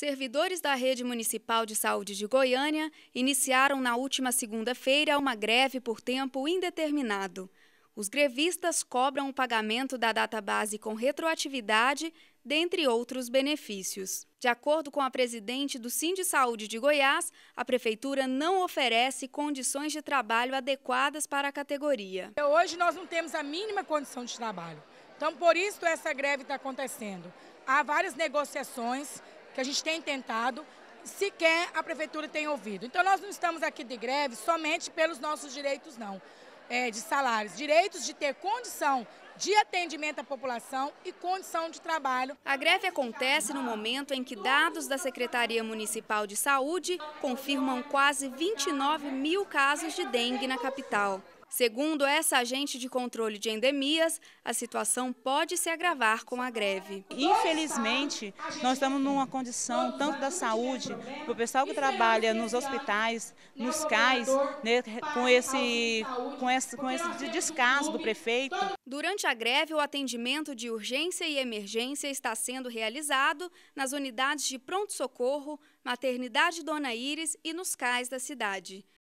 Servidores da Rede Municipal de Saúde de Goiânia iniciaram na última segunda-feira uma greve por tempo indeterminado. Os grevistas cobram o pagamento da data base com retroatividade, dentre outros benefícios. De acordo com a presidente do de Saúde de Goiás, a prefeitura não oferece condições de trabalho adequadas para a categoria. Hoje nós não temos a mínima condição de trabalho. Então, por isso essa greve está acontecendo. Há várias negociações, que a gente tem tentado, sequer a prefeitura tem ouvido. Então nós não estamos aqui de greve somente pelos nossos direitos, não, é, de salários, direitos de ter condição de atendimento à população e condição de trabalho. A greve acontece no momento em que dados da Secretaria Municipal de Saúde confirmam quase 29 mil casos de dengue na capital. Segundo essa agente de controle de endemias, a situação pode se agravar com a greve. Infelizmente, nós estamos numa condição tanto da saúde, para o pessoal que trabalha nos hospitais, nos cais, né, com, esse, com, esse, com esse descaso do prefeito. Durante a greve, o atendimento de urgência e emergência está sendo realizado nas unidades de pronto-socorro, maternidade Dona Iris e nos cais da cidade.